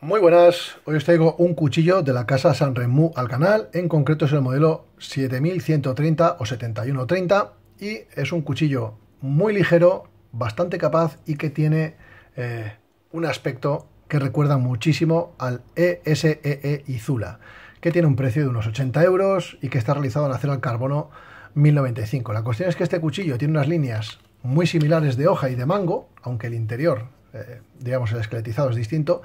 Muy buenas, hoy os traigo un cuchillo de la casa San Remu al canal, en concreto es el modelo 7130 o 7130 y es un cuchillo muy ligero, bastante capaz y que tiene eh, un aspecto que recuerda muchísimo al ESEE Izula, e e que tiene un precio de unos 80 euros y que está realizado en acero al carbono 1095. La cuestión es que este cuchillo tiene unas líneas muy similares de hoja y de mango, aunque el interior, eh, digamos el esqueletizado es distinto,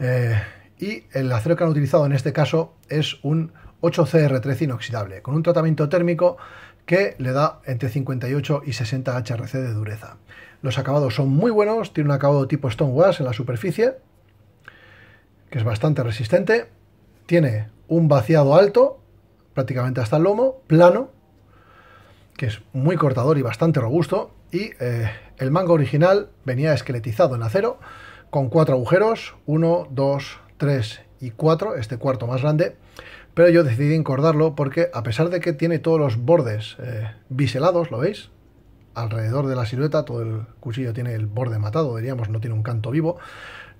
eh, y el acero que han utilizado en este caso es un 8CR3 inoxidable, con un tratamiento térmico que le da entre 58 y 60 HRC de dureza. Los acabados son muy buenos, tiene un acabado tipo wash en la superficie, que es bastante resistente, tiene un vaciado alto, prácticamente hasta el lomo, plano, que es muy cortador y bastante robusto, y eh, el mango original venía esqueletizado en acero, con cuatro agujeros, 1, 2, 3 y 4, este cuarto más grande, pero yo decidí encordarlo porque a pesar de que tiene todos los bordes eh, biselados, ¿lo veis? Alrededor de la silueta, todo el cuchillo tiene el borde matado, diríamos, no tiene un canto vivo,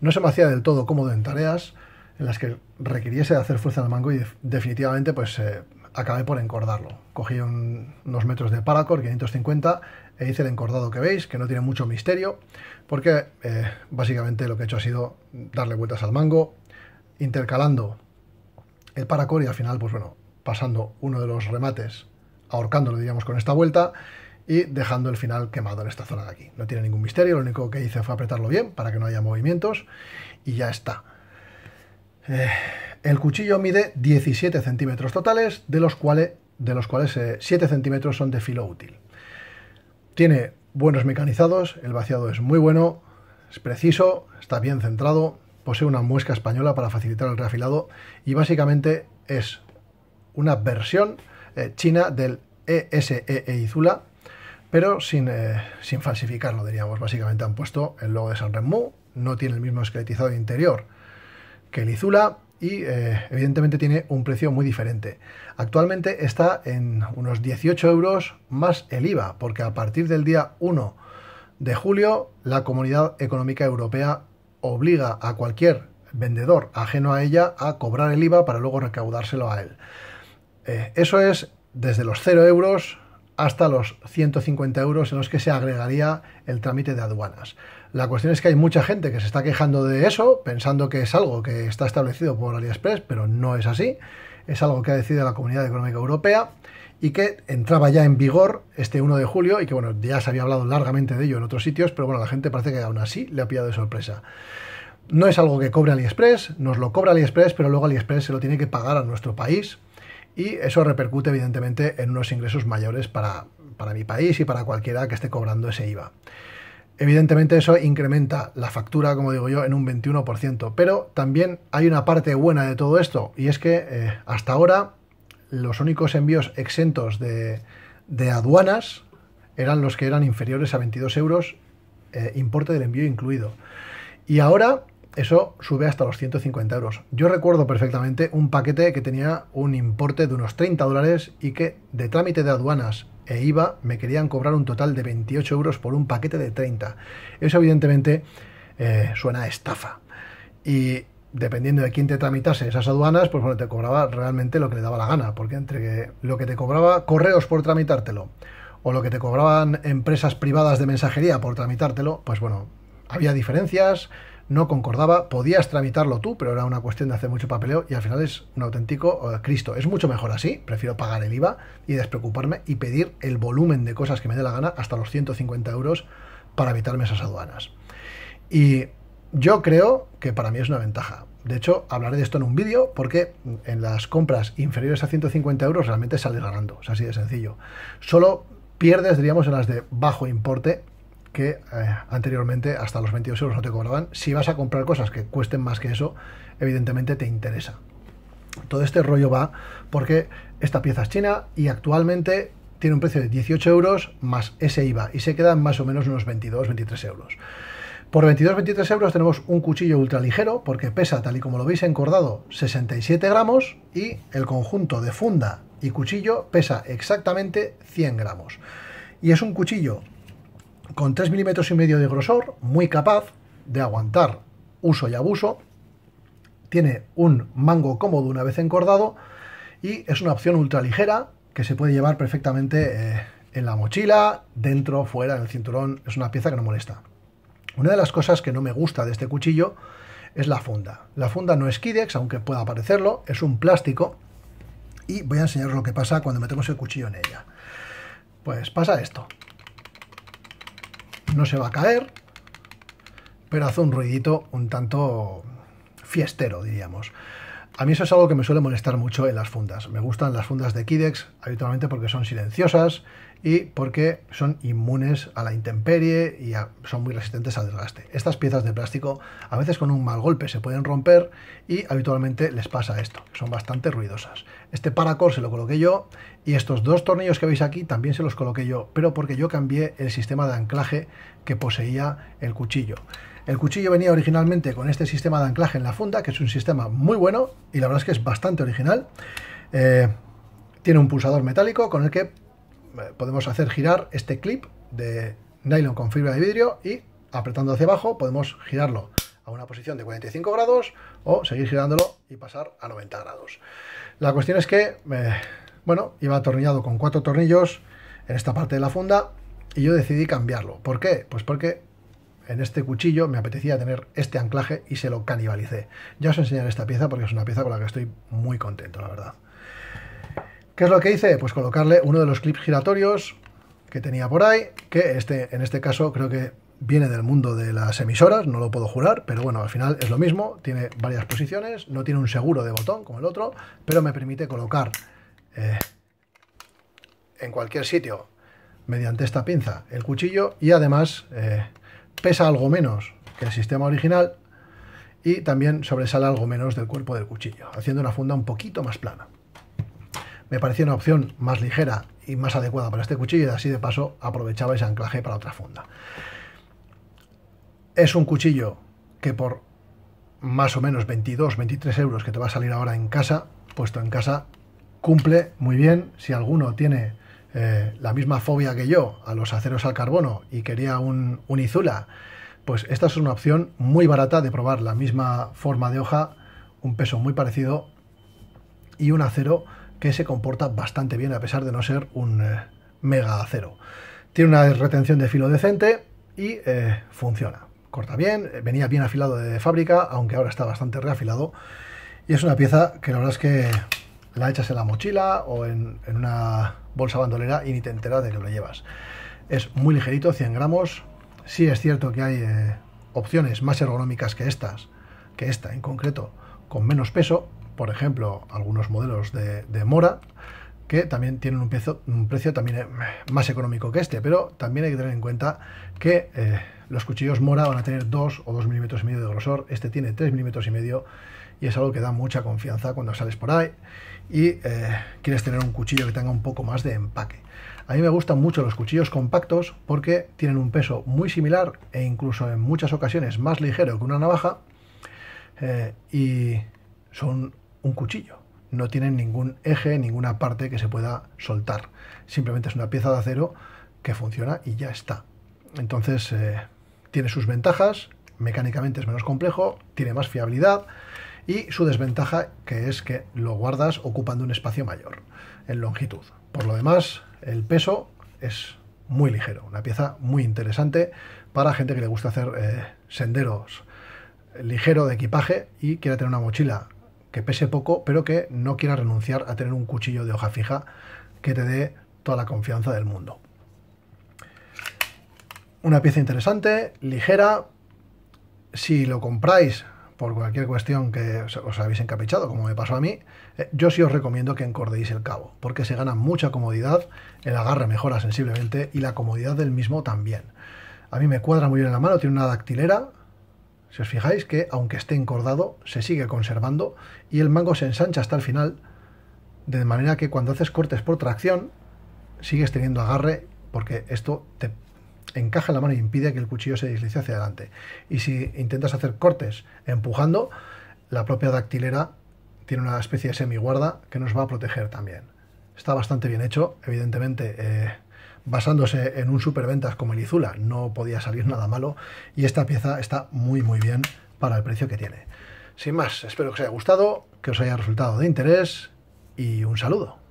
no se me hacía del todo cómodo en tareas en las que requiriese hacer fuerza en el mango y definitivamente pues... Eh, acabé por encordarlo. Cogí unos metros de paracord 550 e hice el encordado que veis, que no tiene mucho misterio, porque eh, básicamente lo que he hecho ha sido darle vueltas al mango, intercalando el paracord y al final, pues bueno, pasando uno de los remates, ahorcándolo, diríamos, con esta vuelta y dejando el final quemado en esta zona de aquí. No tiene ningún misterio, lo único que hice fue apretarlo bien para que no haya movimientos y ya está. Eh, el cuchillo mide 17 centímetros totales, de los cuales, 7 eh, centímetros son de filo útil. Tiene buenos mecanizados, el vaciado es muy bueno, es preciso, está bien centrado, posee una muesca española para facilitar el reafilado y básicamente es una versión eh, china del ESEE e e Izula, pero sin, falsificarlo, diríamos. Básicamente han puesto el logo de San Remu, no tiene el mismo esqueletizado interior que el Izula y eh, evidentemente tiene un precio muy diferente. Actualmente está en unos 18 euros más el IVA, porque a partir del día 1 de julio la Comunidad Económica Europea obliga a cualquier vendedor ajeno a ella a cobrar el IVA para luego recaudárselo a él. Eh, eso es desde los 0 euros hasta los 150 euros en los que se agregaría el trámite de aduanas. La cuestión es que hay mucha gente que se está quejando de eso, pensando que es algo que está establecido por AliExpress, pero no es así. Es algo que ha decidido la Comunidad Económica Europea y que entraba ya en vigor este 1 de julio y que bueno, ya se había hablado largamente de ello en otros sitios, pero bueno, la gente parece que aún así le ha pillado de sorpresa. No es algo que cobre AliExpress, nos lo cobra AliExpress, pero luego AliExpress se lo tiene que pagar a nuestro país y eso repercute evidentemente en unos ingresos mayores para, mi país y para cualquiera que esté cobrando ese IVA. Evidentemente eso incrementa la factura, como digo yo, en un 21%, pero también hay una parte buena de todo esto y es que eh, hasta ahora los únicos envíos exentos de, de, aduanas eran los que eran inferiores a 22 euros, eh, importe del envío incluido. Y ahora eso sube hasta los 150 euros. Yo recuerdo perfectamente un paquete que tenía un importe de unos 30 dólares y que de trámite de aduanas e IVA me querían cobrar un total de 28 euros por un paquete de 30. Eso evidentemente eh, suena estafa. Y dependiendo de quién te tramitase esas aduanas, pues bueno, te cobraba realmente lo que le daba la gana, porque entre lo que te cobraba correos por tramitártelo o lo que te cobraban empresas privadas de mensajería por tramitártelo, pues bueno, había diferencias, no concordaba, podías tramitarlo tú, pero era una cuestión de hacer mucho papeleo y al final es un auténtico eh, Cristo. Es mucho mejor así, prefiero pagar el IVA y despreocuparme y pedir el volumen de cosas que me dé la gana hasta los 150 euros para evitarme esas aduanas. Y yo creo que para mí es una ventaja. De hecho, hablaré de esto en un vídeo porque en las compras inferiores a 150 euros realmente sales ganando, es así de sencillo. Solo pierdes, diríamos, en las de bajo importe que eh, anteriormente hasta los 22 euros no te cobraban. Si vas a comprar cosas que cuesten más que eso, evidentemente te interesa. Todo este rollo va porque esta pieza es china y actualmente tiene un precio de 18 euros más ese IVA y se quedan más o menos unos 22-23 euros. Por 22-23 euros tenemos un cuchillo ultraligero porque pesa, tal y como lo veis encordado, 67 gramos y el conjunto de funda y cuchillo pesa exactamente 100 gramos. Y es un cuchillo con 3 milímetros y medio de grosor, muy capaz de aguantar uso y abuso. Tiene un mango cómodo una vez encordado y es una opción ultraligera que se puede llevar perfectamente eh, en la mochila, dentro, fuera, en el cinturón. Es una pieza que no molesta. Una de las cosas que no me gusta de este cuchillo es la funda. La funda no es Kidex, aunque pueda parecerlo, es un plástico. Y voy a enseñaros lo que pasa cuando metemos el cuchillo en ella. Pues pasa esto no se va a caer, pero hace un ruidito un tanto fiestero, diríamos. A mí eso es algo que me suele molestar mucho en las fundas. Me gustan las fundas de Kidex, habitualmente porque son silenciosas y porque son inmunes a la intemperie y son muy resistentes al desgaste. Estas piezas de plástico a veces con un mal golpe se pueden romper y habitualmente les pasa esto, son bastante ruidosas. Este paracord se lo coloqué yo y estos dos tornillos que veis aquí también se los coloqué yo, pero porque yo cambié el sistema de anclaje que poseía el cuchillo. El cuchillo venía originalmente con este sistema de anclaje en la funda, que es un sistema muy bueno y la verdad es que es bastante original. Eh, tiene un pulsador metálico con el que eh, podemos hacer girar este clip de nylon con fibra de vidrio y apretando hacia abajo podemos girarlo a una posición de 45 grados o seguir girándolo y pasar a 90 grados. La cuestión es que, eh, bueno, iba atornillado con cuatro tornillos en esta parte de la funda y yo decidí cambiarlo. ¿Por qué? Pues porque en este cuchillo me apetecía tener este anclaje y se lo canibalicé. Ya os enseñaré esta pieza porque es una pieza con la que estoy muy contento, la verdad. ¿Qué es lo que hice? Pues colocarle uno de los clips giratorios que tenía por ahí, que este, en este caso creo que viene del mundo de las emisoras, no lo puedo jurar, pero bueno, al final es lo mismo, tiene varias posiciones, no tiene un seguro de botón como el otro, pero me permite colocar eh, en cualquier sitio mediante esta pinza el cuchillo y además eh, pesa algo menos que el sistema original y también sobresale algo menos del cuerpo del cuchillo, haciendo una funda un poquito más plana me parecía una opción más ligera y más adecuada para este cuchillo y así de paso aprovechaba ese anclaje para otra funda. Es un cuchillo que por más o menos 22, 23 euros que te va a salir ahora en casa, puesto en casa, cumple muy bien. Si alguno tiene eh, la misma fobia que yo a los aceros al carbono y quería un, un Izula, pues esta es una opción muy barata de probar la misma forma de hoja, un peso muy parecido y un acero que se comporta bastante bien a pesar de no ser un eh, mega acero. Tiene una retención de filo decente y eh, funciona. Corta bien, eh, venía bien afilado de fábrica, aunque ahora está bastante reafilado. Y es una pieza que la verdad es que la echas en la mochila o en, una bolsa bandolera y ni te enteras de que lo llevas. Es muy ligerito, 100 gramos. Sí es cierto que hay opciones más ergonómicas que estas, que esta en concreto, con menos peso, por ejemplo, algunos modelos de, mora, que también tienen un precio, también eh, más económico que este, pero también hay que tener en cuenta que eh, los cuchillos mora van a tener 2 o 2 milímetros y medio de grosor, este tiene 3 milímetros y medio y es algo que da mucha confianza cuando sales por ahí y eh, quieres tener un cuchillo que tenga un poco más de empaque. A mí me gustan mucho los cuchillos compactos porque tienen un peso muy similar e incluso en muchas ocasiones más ligero que una navaja y son un cuchillo. No tiene ningún eje, ninguna parte que se pueda soltar. Simplemente es una pieza de acero que funciona y ya está. Entonces eh, tiene sus ventajas, mecánicamente es menos complejo, tiene más fiabilidad y su desventaja que es que lo guardas ocupando un espacio mayor en longitud. Por lo demás, el peso es muy ligero, una pieza muy interesante para gente que le gusta hacer eh, senderos eh, ligero de equipaje y quiere tener una mochila que pese poco, pero que no quiera renunciar a tener un cuchillo de hoja fija que te dé toda la confianza del mundo. Una pieza interesante, ligera. Si lo compráis por cualquier cuestión que os habéis encapechado, como me pasó a mí, eh, yo sí os recomiendo que encordéis el cabo, porque se gana mucha comodidad, el agarre mejora sensiblemente y la comodidad del mismo también. A mí me cuadra muy bien en la mano, tiene una dactilera, si os fijáis que aunque esté encordado, se sigue conservando y el mango se ensancha hasta el final, de manera que cuando haces cortes por tracción, sigues teniendo agarre porque esto te encaja en la mano y impide que el cuchillo se deslice hacia adelante. Y si intentas hacer cortes empujando, la propia dactilera tiene una especie de semiguarda que nos va a proteger también. Está bastante bien hecho, evidentemente eh, basándose en un superventas como el Izula, no podía salir nada malo y esta pieza está muy muy bien para el precio que tiene. Sin más, espero que os haya gustado, que os haya resultado de interés y un saludo.